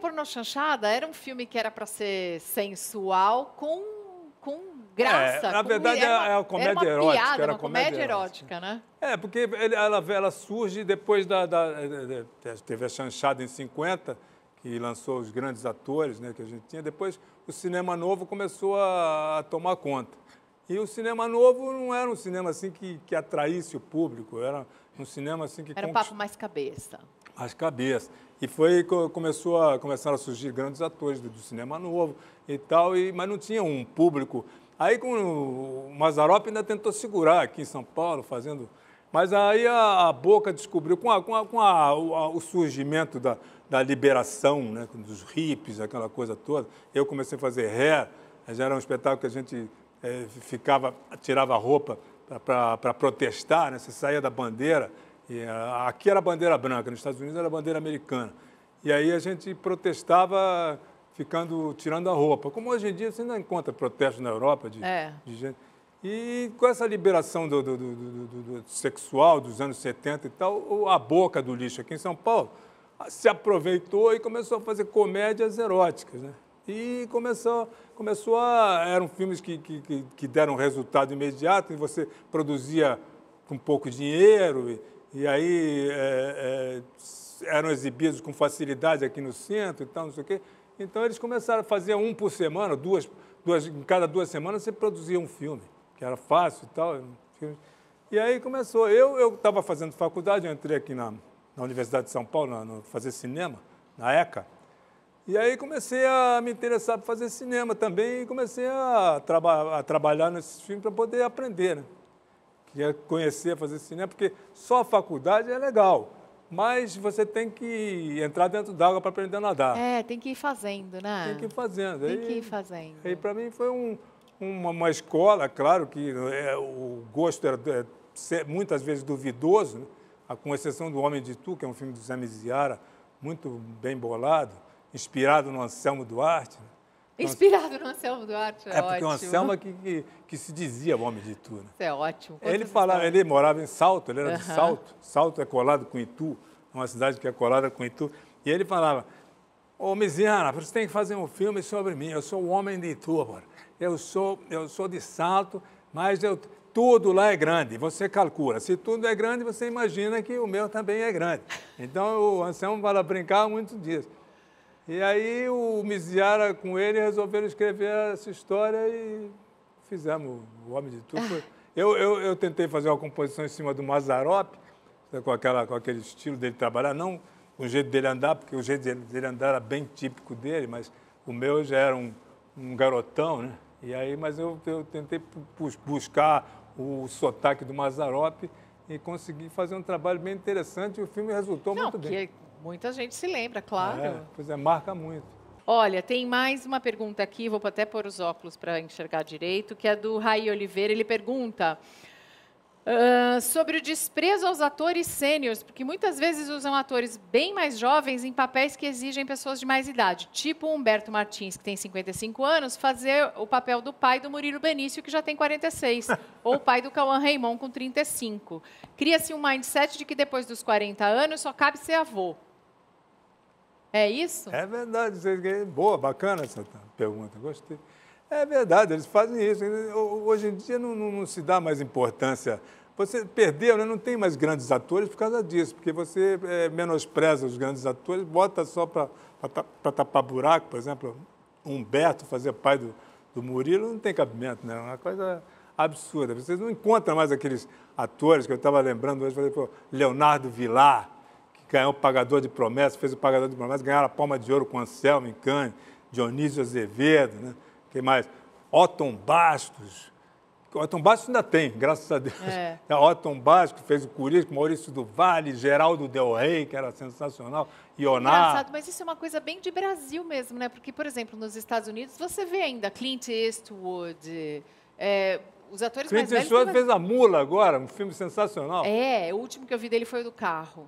Porno Chanchada era um filme que era para ser sensual com, com graça. É, na com, verdade, era, uma, é uma comédia era uma erótica. Piada, era uma comédia, comédia erótica, né? É, porque ele, ela, ela surge depois da, da, da, é, é, Teve a Chanchada em 50, que lançou os grandes atores né, que a gente tinha. Depois o cinema novo começou a, a tomar conta. E o cinema novo não era um cinema assim que, que atraísse o público, era um cinema assim que... Era conquist... papo mais cabeça. Mais cabeça. E foi começou a, começaram a surgir grandes atores do, cinema novo e tal, e, mas não tinha um público. Aí com o Mazarop ainda tentou segurar aqui em São Paulo, fazendo... Mas aí a, a Boca descobriu, com, a, com, a, com o, o surgimento da, da liberação, né, dos hips, aquela coisa toda, eu comecei a fazer ré, já era um espetáculo que a gente é, ficava, tirava a roupa para protestar, né? você saía da bandeira. E, ah, aqui era bandeira branca, nos Estados Unidos era bandeira americana. E aí a gente protestava ficando tirando a roupa. Como hoje em dia você ainda encontra protestos na Europa de, é. de gente. E com essa liberação do, do, do, sexual dos anos 70 e tal, a boca do lixo aqui em São Paulo ah, se aproveitou e começou a fazer comédias eróticas, né? E começou, começou a. Eram filmes que, que, que deram resultado imediato e você produzia com pouco dinheiro, e, e aí é, é, eram exibidos com facilidade aqui no centro e tal, não sei o quê. Então eles começaram a fazer um por semana, duas, duas, em cada duas semanas você produzia um filme, que era fácil e tal. E aí começou. Eu estava fazendo faculdade, eu entrei aqui na, na Universidade de São Paulo, na, no, fazer cinema, na ECA. E aí comecei a me interessar por fazer cinema também e comecei a, traba a trabalhar nesses filmes para poder aprender, né? Queria conhecer, fazer cinema, porque só a faculdade é legal, mas você tem que entrar dentro d'água para aprender a nadar. É, tem que ir fazendo, né? Tem que ir fazendo. Tem aí, que ir fazendo. Aí para mim foi um, uma, uma, escola, claro que é, o gosto era é, muitas vezes duvidoso, né? com exceção do Homem de Tu, que é um filme do Zé Miziara, muito bem bolado inspirado no Anselmo Duarte. Então, inspirado no Anselmo Duarte, é, é porque ótimo. o Anselmo é que, que, que, se dizia o homem de Itu. Né? Isso é ótimo. ele, falava, ele morava em Salto, ele era uhum. de Salto. Salto é colado com Itu, uma cidade que é colada com Itu. E ele falava, ô Miziana, você tem que fazer um filme sobre mim, eu sou o homem de Itu agora. Eu sou, eu sou de Salto, mas eu, tudo lá é grande, você calcula. Se tudo é grande, você imagina que o meu também é grande. Então, o Anselmo, lá brincar, muito disso. E aí o Miziara com ele resolveram escrever essa história e fizemos o Homem de Tudo. Ah. Eu, eu, eu, tentei fazer uma composição em cima do Mazarop, né, com, aquela, com aquele estilo dele trabalhar, não o jeito dele andar, porque o jeito dele, dele andar era bem típico dele, mas o meu já era um, um garotão, né? E aí, mas eu, eu tentei buscar o sotaque do Mazarop e consegui fazer um trabalho bem interessante e o filme resultou não, muito bem. Muita gente se lembra, claro. É, pois é, marca muito. Olha, tem mais uma pergunta aqui, vou até pôr os óculos para enxergar direito, que é do Raí Oliveira. Ele pergunta uh, sobre o desprezo aos atores sêniores, porque muitas vezes usam atores bem mais jovens em papéis que exigem pessoas de mais idade, tipo Humberto Martins, que tem 55 anos, fazer o papel do pai do Murilo Benício, que já tem 46, ou o pai do Cauã Raymond, com 35. Cria-se um mindset de que depois dos 40 anos só cabe ser avô. É isso? É verdade. Boa, bacana essa pergunta, gostei. É verdade, eles fazem isso. Hoje em dia não, não, não se dá mais importância. Você perdeu, né? não tem mais grandes atores por causa disso, porque você é, menospreza os grandes atores, bota só para tapar buraco, por exemplo, Humberto fazer pai do, do Murilo, não tem cabimento, né? É uma coisa absurda. Vocês não encontram mais aqueles atores que eu estava lembrando hoje, falei, pô, Leonardo Vilar, ganhou o pagador de promessas, fez o pagador de promessas, ganharam a palma de ouro com Anselmo em Cannes, Dionísio Azevedo, né? quem mais? Otton Bastos. Otton Bastos ainda tem, graças a Deus. É. é Otton Bastos, que fez o Curisco, Maurício do Vale, Geraldo Del Rey, que era sensacional, Ionar Engraçado, mas isso é uma coisa bem de Brasil mesmo, né? Porque, por exemplo, nos Estados Unidos, você vê ainda Clint Eastwood, é, os atores Clint mais Clint Eastwood fez A Mula agora, um filme sensacional. É, o último que eu vi dele foi o do carro.